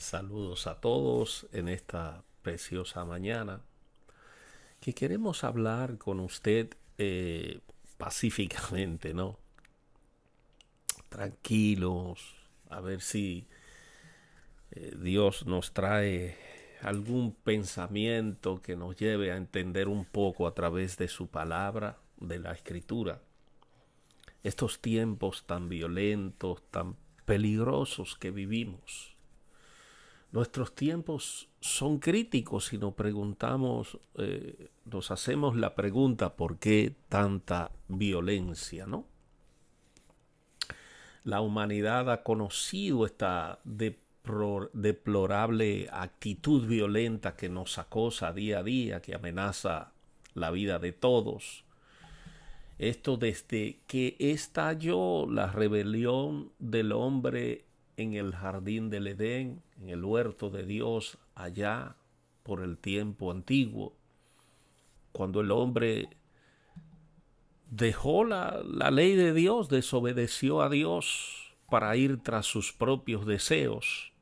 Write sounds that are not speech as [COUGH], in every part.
Saludos a todos en esta preciosa mañana que queremos hablar con usted eh, pacíficamente, ¿no? Tranquilos, a ver si eh, Dios nos trae algún pensamiento que nos lleve a entender un poco a través de su palabra, de la escritura, estos tiempos tan violentos, tan peligrosos que vivimos Nuestros tiempos son críticos si nos preguntamos, eh, nos hacemos la pregunta, ¿por qué tanta violencia, no? La humanidad ha conocido esta deplorable actitud violenta que nos acosa día a día, que amenaza la vida de todos. Esto desde que estalló la rebelión del hombre en el jardín del Edén, en el huerto de Dios allá por el tiempo antiguo, cuando el hombre dejó la, ley de Dios, desobedeció a Dios para ir tras sus propios deseos,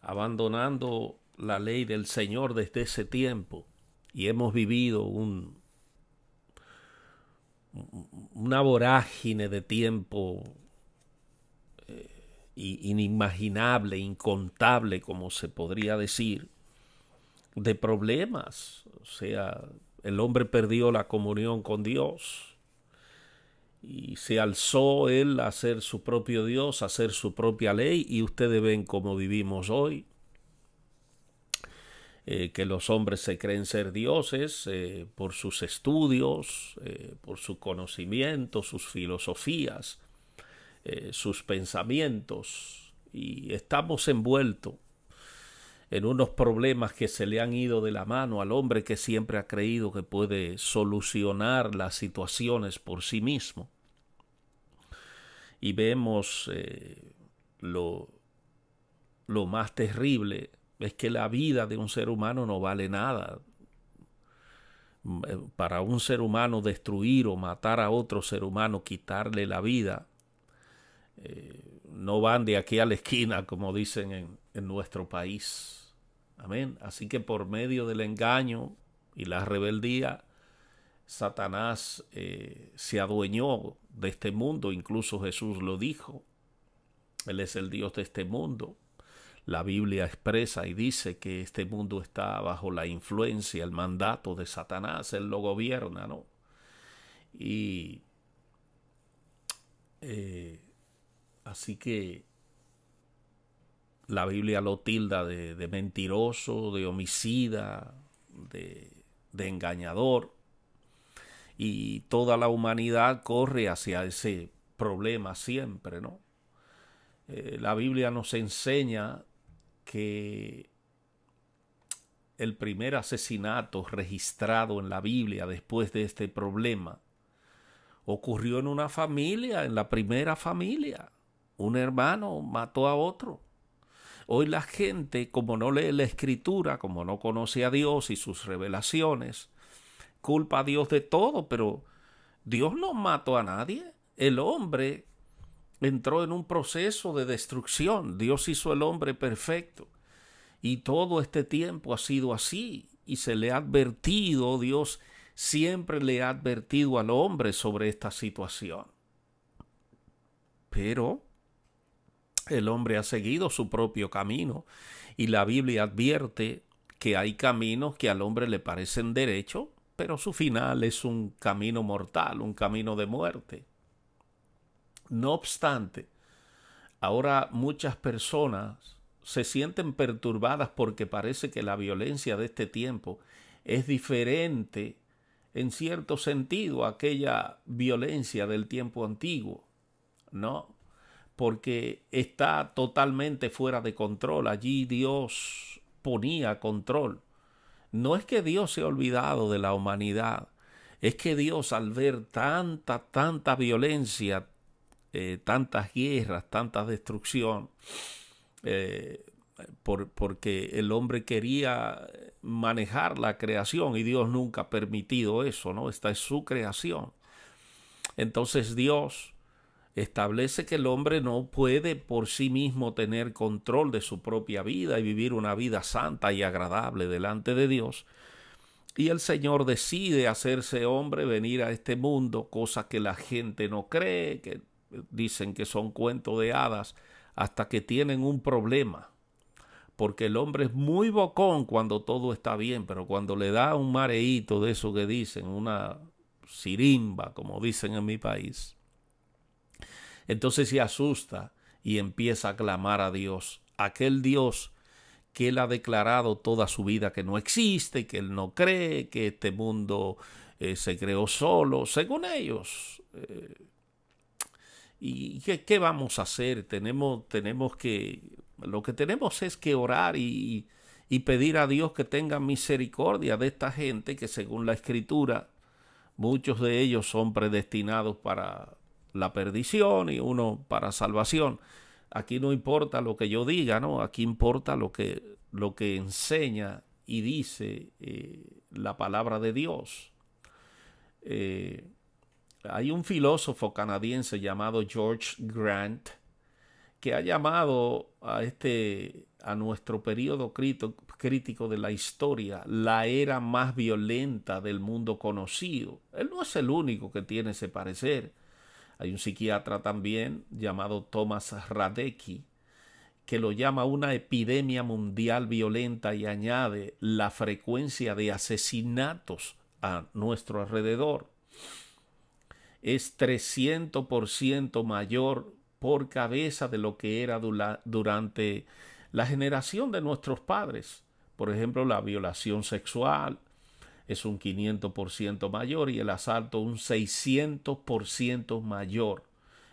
abandonando la ley del Señor desde ese tiempo. Y hemos vivido un, una vorágine de tiempo inimaginable, incontable, como se podría decir, de problemas. O sea, el hombre perdió la comunión con Dios y se alzó él a ser su propio Dios, a ser su propia ley, y ustedes ven cómo vivimos hoy. Eh, que los hombres se creen ser dioses eh, por sus estudios, eh, por su conocimiento, sus filosofías, eh, sus pensamientos y estamos envueltos en unos problemas que se le han ido de la mano al hombre que siempre ha creído que puede solucionar las situaciones por sí mismo. Y vemos eh, lo, lo más terrible es que la vida de un ser humano no vale nada. Mm, eh, para un ser humano destruir o matar a otro ser humano, quitarle la vida, eh, no van de aquí a la esquina, como dicen en, nuestro país. Amén. Así que por medio del engaño y la rebeldía, Satanás eh, se adueñó de este mundo, incluso Jesús lo dijo. Él es el Dios de este mundo. La Biblia expresa y dice que este mundo está bajo la influencia, el mandato de Satanás, él lo gobierna, ¿no? Y eh, Así que la Biblia lo tilda de, mentiroso, de homicida, de, engañador. Y toda la humanidad corre hacia ese problema siempre, ¿no? Eh, la Biblia nos enseña que el primer asesinato registrado en la Biblia después de este problema ocurrió en una familia, en la primera familia. Un hermano mató a otro. Hoy la gente, como no lee la escritura, como no conoce a Dios y sus revelaciones, culpa a Dios de todo, pero Dios no mató a nadie. El hombre entró en un proceso de destrucción. Dios hizo el hombre perfecto. Y todo este tiempo ha sido así. Y se le ha advertido, Dios siempre le ha advertido al hombre sobre esta situación. Pero el hombre ha seguido su propio camino y la Biblia advierte que hay caminos que al hombre le parecen derecho, pero su final es un camino mortal, un camino de muerte. No obstante, ahora muchas personas se sienten perturbadas porque parece que la violencia de este tiempo es diferente en cierto sentido a aquella violencia del tiempo antiguo. No, porque está totalmente fuera de control. Allí Dios ponía control. No es que Dios se ha olvidado de la humanidad, es que Dios al ver tanta, tanta violencia, eh, tantas guerras, tanta destrucción, eh, porque el hombre quería manejar la creación y Dios nunca ha permitido eso, ¿no? Esta es su creación. Entonces Dios establece que el hombre no puede por sí mismo tener control de su propia vida y vivir una vida santa y agradable delante de Dios. Y el Señor decide hacerse hombre, venir a este mundo, cosas que la gente no cree, que dicen que son cuentos de hadas, hasta que tienen un problema. Porque el hombre es muy bocón cuando todo está bien, pero cuando le da un mareíto de eso que dicen, una sirimba, como dicen en mi país, entonces se asusta y empieza a clamar a Dios, aquel Dios que él ha declarado toda su vida que no existe, que él no cree, que este mundo eh, se creó solo, según ellos. Eh, ¿Y qué, vamos a hacer? Tenemos, tenemos que, lo que tenemos es que orar y, y pedir a Dios que tenga misericordia de esta gente que según la escritura, muchos de ellos son predestinados para, la perdición y uno para salvación. Aquí no importa lo que yo diga, ¿no? Aquí importa lo que, lo que enseña y dice eh, la palabra de Dios. Eh, hay un filósofo canadiense llamado George Grant que ha llamado a este a nuestro periodo crítico de la historia la era más violenta del mundo conocido. Él no es el único que tiene ese parecer. Hay un psiquiatra también llamado Thomas Radecki que lo llama una epidemia mundial violenta y añade la frecuencia de asesinatos a nuestro alrededor. Es 300% mayor por cabeza de lo que era durante la generación de nuestros padres. Por ejemplo, la violación sexual, es un 500% mayor y el asalto un 600% mayor.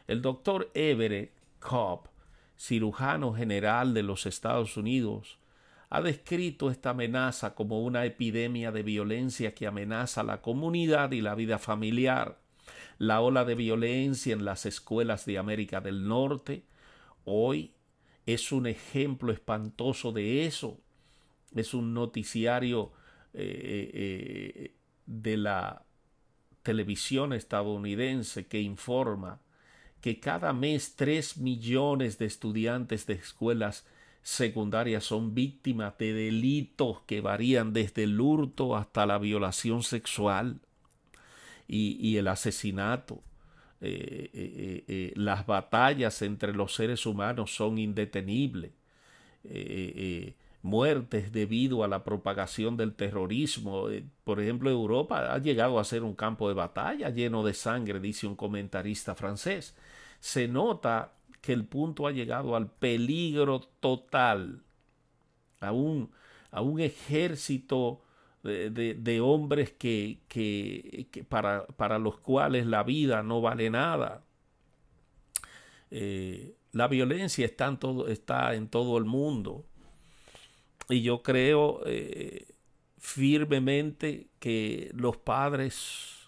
El doctor Everett Cobb, cirujano general de los Estados Unidos, ha descrito esta amenaza como una epidemia de violencia que amenaza la comunidad y la vida familiar. La ola de violencia en las escuelas de América del Norte hoy es un ejemplo espantoso de eso. Es un noticiario eh, eh, de la televisión estadounidense que informa que cada mes 3 millones de estudiantes de escuelas secundarias son víctimas de delitos que varían desde el hurto hasta la violación sexual y, el asesinato. Eh, las batallas entre los seres humanos son indetenibles muertes debido a la propagación del terrorismo. Eh, por ejemplo, Europa ha llegado a ser un campo de batalla lleno de sangre, dice un comentarista francés. Se nota que el punto ha llegado al peligro total, a un, a un ejército de, hombres que, para, para, los cuales la vida no vale nada. Eh, la violencia está en todo el mundo y yo creo eh, firmemente que los padres,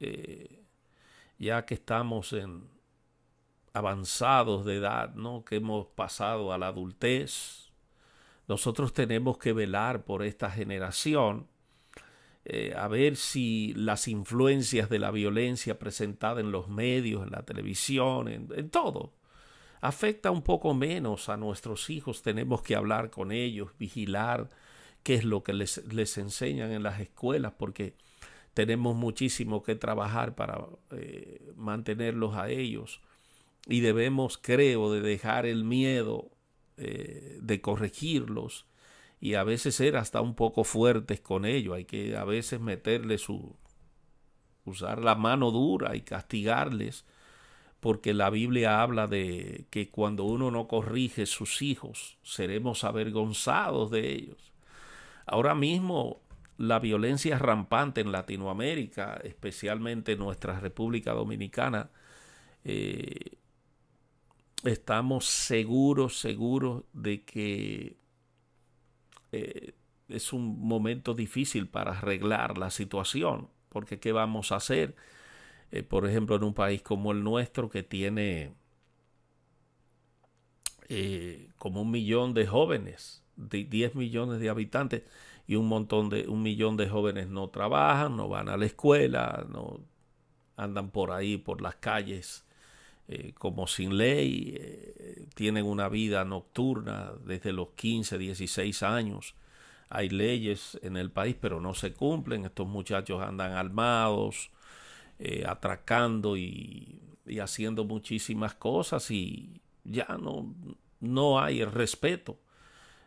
eh, ya que estamos en avanzados de edad, ¿no? que hemos pasado a la adultez, nosotros tenemos que velar por esta generación, eh, a ver si las influencias de la violencia presentada en los medios, en la televisión, en todo, afecta un poco menos a nuestros hijos. Tenemos que hablar con ellos, vigilar qué es lo que les, les enseñan en las escuelas, porque tenemos muchísimo que trabajar para eh, mantenerlos a ellos. Y debemos, creo, de dejar el miedo eh, de corregirlos y a veces ser hasta un poco fuertes con ellos. Hay que a veces meterle su... usar la mano dura y castigarles porque la Biblia habla de que cuando uno no corrige sus hijos, seremos avergonzados de ellos. Ahora mismo la violencia es rampante en Latinoamérica, especialmente en nuestra República Dominicana. Eh, estamos seguros, seguros de que eh, es un momento difícil para arreglar la situación, porque ¿qué vamos a hacer? Eh, por ejemplo, en un país como el nuestro que tiene eh, como un millón de jóvenes, de 10 millones de habitantes y un montón de, un millón de jóvenes no trabajan, no van a la escuela, no andan por ahí, por las calles eh, como sin ley, tienen una vida nocturna desde los 15, 16 años. Hay leyes en el país, pero no se cumplen. Estos muchachos andan armados, eh, atracando y, haciendo muchísimas cosas y ya no, no hay el respeto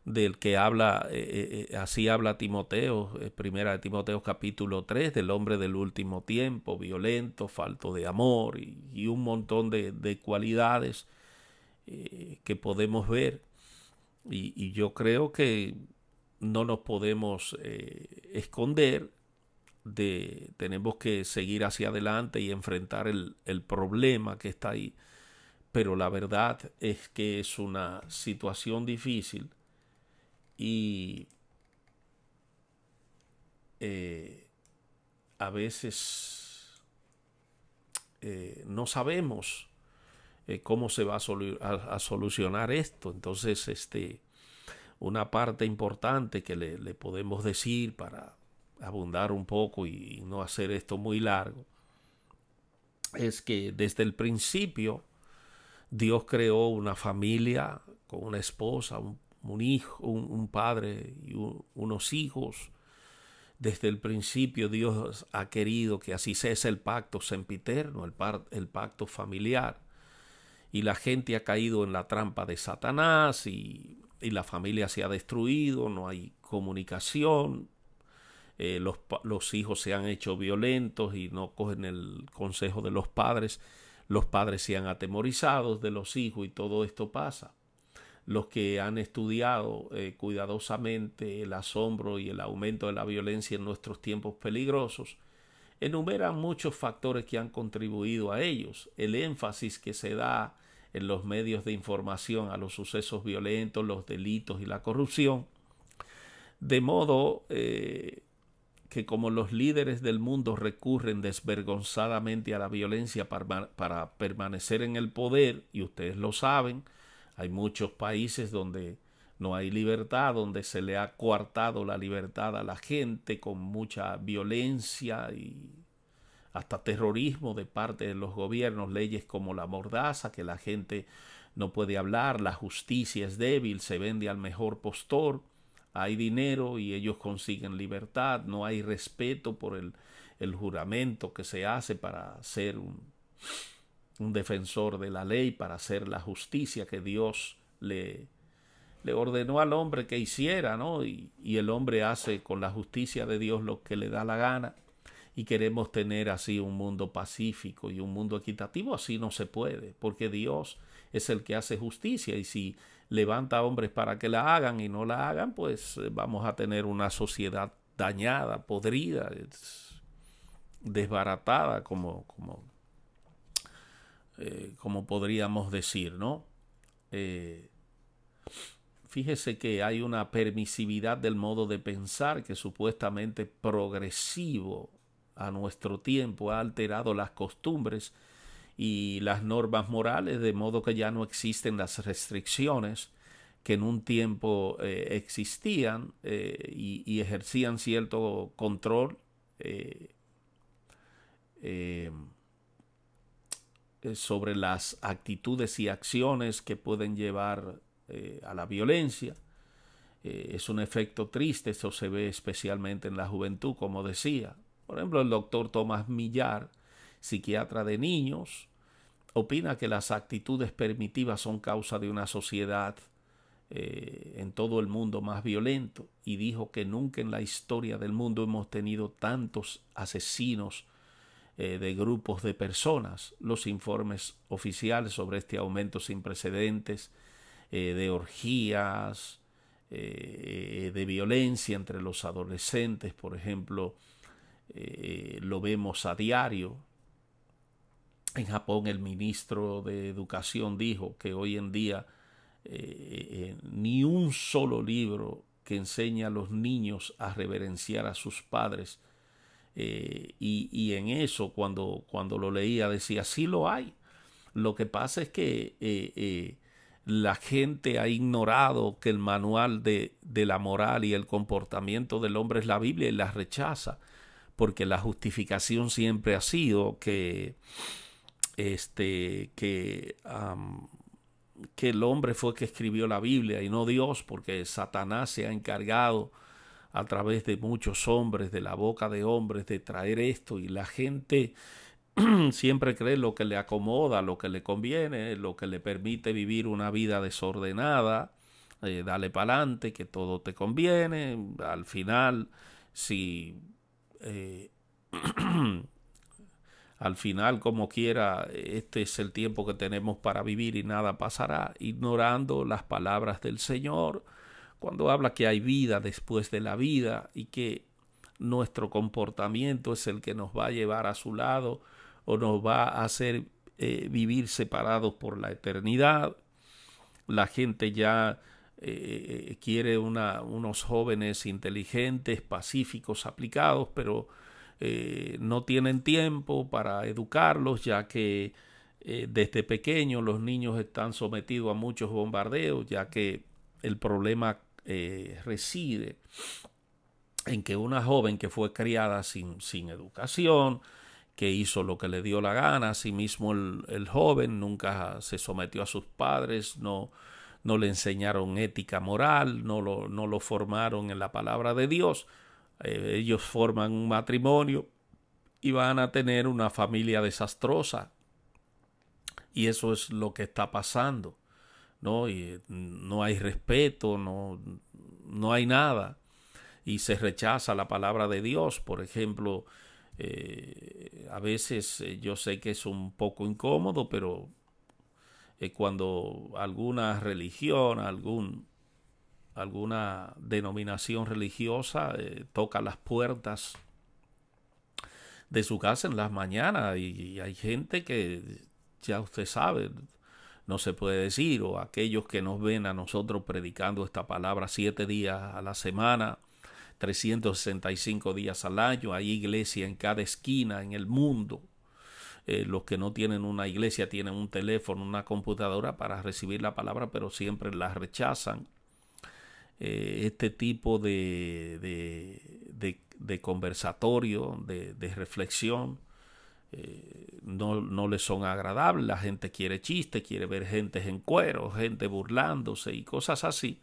del que habla, eh, eh, así habla Timoteo, primera de Timoteo capítulo 3, del hombre del último tiempo, violento, falto de amor y, un montón de, cualidades que podemos ver. y, yo creo que no nos podemos esconder tenemos que seguir hacia adelante y enfrentar el, problema que está ahí. Pero la verdad es que es una situación difícil y eh, a veces eh, no sabemos eh, cómo se va a, solucionar esto. Entonces, este, una parte importante que le podemos decir para abundar un poco y no hacer esto muy largo, es que desde el principio Dios creó una familia con una esposa, un, hijo, un, padre y unos hijos. Desde el principio Dios ha querido que así es el pacto sempiterno, el, el pacto familiar. Y la gente ha caído en la trampa de Satanás y la familia se ha destruido, no hay comunicación, eh, los, hijos se han hecho violentos y no cogen el consejo de los padres, los padres se han atemorizado de los hijos y todo esto pasa. Los que han estudiado eh, cuidadosamente el asombro y el aumento de la violencia en nuestros tiempos peligrosos enumeran muchos factores que han contribuido a ellos. El énfasis que se da en los medios de información a los sucesos violentos, los delitos y la corrupción, de modo eh, que como los líderes del mundo recurren desvergonzadamente a la violencia para, permanecer en el poder, y ustedes lo saben, hay muchos países donde no hay libertad, donde se le ha coartado la libertad a la gente con mucha violencia y hasta terrorismo de parte de los gobiernos, leyes como la mordaza, que la gente no puede hablar, la justicia es débil, se vende al mejor postor, hay dinero y ellos consiguen libertad, no hay respeto por el, juramento que se hace para ser un, defensor de la ley, para hacer la justicia que Dios le, le ordenó al hombre que hiciera, ¿no? Y, y el hombre hace con la justicia de Dios lo que le da la gana y queremos tener así un mundo pacífico y un mundo equitativo, así no se puede, porque Dios es el que hace justicia y si levanta hombres para que la hagan y no la hagan, pues eh, vamos a tener una sociedad dañada, podrida, desbaratada, como, como, eh, como podríamos decir, ¿no? Eh, fíjese que hay una permisividad del modo de pensar que supuestamente progresivo a nuestro tiempo ha alterado las costumbres y las normas morales, de modo que ya no existen las restricciones que en un tiempo eh, existían eh, y, ejercían cierto control eh, sobre las actitudes y acciones que pueden llevar a la violencia. es un efecto triste, eso se ve especialmente en la juventud, como decía. Por ejemplo, el doctor Tomás Millar, psiquiatra de niños, opina que las actitudes permitivas son causa de una sociedad eh, en todo el mundo más violento y dijo que nunca en la historia del mundo hemos tenido tantos asesinos eh, de grupos de personas. Los informes oficiales sobre este aumento sin precedentes eh, de orgías, de violencia entre los adolescentes, por ejemplo, lo vemos a diario en Japón el ministro de Educación dijo que hoy en día eh, eh, eh, ni un solo libro que enseña a los niños a reverenciar a sus padres. y, en eso, cuando, cuando lo leía, decía, sí lo hay. Lo que pasa es que la gente ha ignorado que el manual de, de la moral y el comportamiento del hombre es la Biblia y la rechaza, porque la justificación siempre ha sido que este, que, que el hombre fue que escribió la Biblia y no Dios, porque Satanás se ha encargado a través de muchos hombres, de la boca de hombres, de traer esto y la gente [CLEARS THROAT] siempre cree lo que le acomoda, lo que le conviene, lo que le permite vivir una vida desordenada, eh, dale para adelante, que todo te conviene, al final, si... Eh, [CLEARS THROAT] Al final, como quiera, este es el tiempo que tenemos para vivir y nada pasará, ignorando las palabras del Señor cuando habla que hay vida después de la vida y que nuestro comportamiento es el que nos va a llevar a su lado o nos va a hacer eh, vivir separados por la eternidad. La gente ya eh, eh, quiere unos jóvenes inteligentes, pacíficos, aplicados, pero eh, no tienen tiempo para educarlos, ya que eh, desde pequeños los niños están sometidos a muchos bombardeos, ya que el problema eh, reside en que una joven que fue criada sin, educación, que hizo lo que le dio la gana, asimismo el, el joven nunca se sometió a sus padres, no, le enseñaron ética moral, no no lo formaron en la palabra de Dios, eh, ellos forman un matrimonio y van a tener una familia desastrosa. Y eso es lo que está pasando. ¿no? Mm, no hay respeto, no, no hay nada. Y se rechaza la palabra de Dios. Por ejemplo, eh, a veces eh, yo sé que es un poco incómodo, pero cuando alguna religión, algún alguna denominación religiosa eh, toca las puertas de su casa en las mañanas y, hay gente que ya usted sabe no se puede decir o aquellos que nos ven a nosotros predicando esta palabra siete días a la semana 365 días al año hay iglesia en cada esquina en el mundo eh, los que no tienen una iglesia tienen un teléfono una computadora para recibir la palabra pero siempre la rechazan eh, este tipo de, conversatorio, de, reflexión, eh, no, le son agradables. La gente quiere chistes, quiere ver gente en cuero, gente burlándose y cosas así.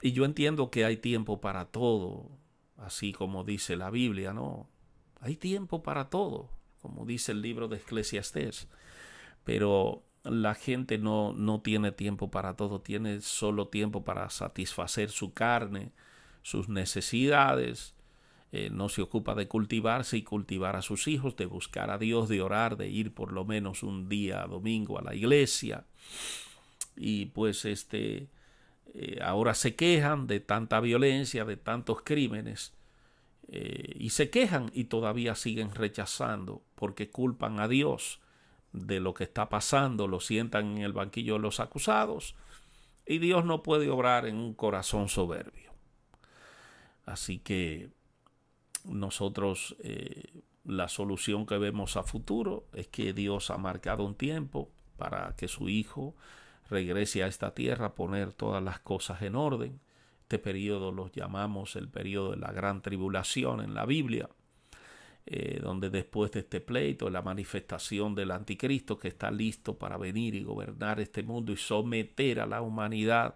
Y yo entiendo que hay tiempo para todo, así como dice la Biblia, ¿no? Hay tiempo para todo, como dice el libro de Eclesiastés. Pero la gente no, tiene tiempo para todo, tiene solo tiempo para satisfacer su carne, sus necesidades, eh, no se ocupa de cultivarse y cultivar a sus hijos, de buscar a Dios, de orar, de ir por lo menos un día domingo a la iglesia. Y pues este eh, ahora se quejan de tanta violencia, de tantos crímenes, eh, y se quejan y todavía siguen rechazando porque culpan a Dios de lo que está pasando, lo sientan en el banquillo los acusados, y Dios no puede obrar en un corazón soberbio. Así que nosotros eh, la solución que vemos a futuro es que Dios ha marcado un tiempo para que su Hijo regrese a esta tierra a poner todas las cosas en orden. Este periodo lo llamamos el periodo de la gran tribulación en la Biblia. Eh, donde después de este pleito, la manifestación del anticristo que está listo para venir y gobernar este mundo y someter a la humanidad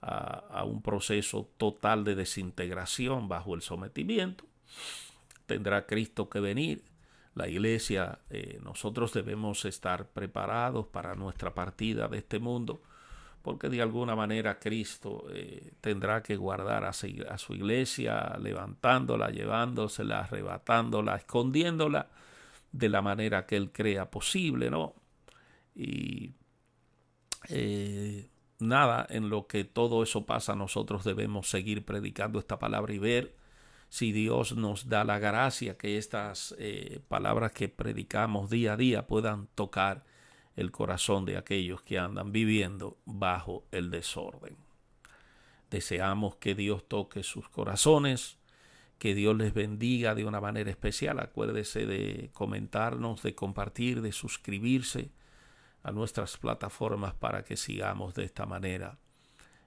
a, un proceso total de desintegración bajo el sometimiento, tendrá Cristo que venir. La iglesia, eh, nosotros debemos estar preparados para nuestra partida de este mundo porque de alguna manera Cristo eh, tendrá que guardar a su iglesia, levantándola, llevándosela, arrebatándola, escondiéndola de la manera que Él crea posible, ¿no? Y eh, nada, en lo que todo eso pasa, nosotros debemos seguir predicando esta palabra y ver si Dios nos da la gracia que estas eh, palabras que predicamos día a día puedan tocar el corazón de aquellos que andan viviendo bajo el desorden. Deseamos que Dios toque sus corazones, que Dios les bendiga de una manera especial. Acuérdese de comentarnos, de compartir, de suscribirse a nuestras plataformas para que sigamos de esta manera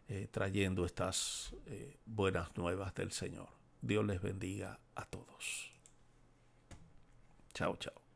eh, trayendo estas eh, buenas nuevas del Señor. Dios les bendiga a todos. Chao, chao.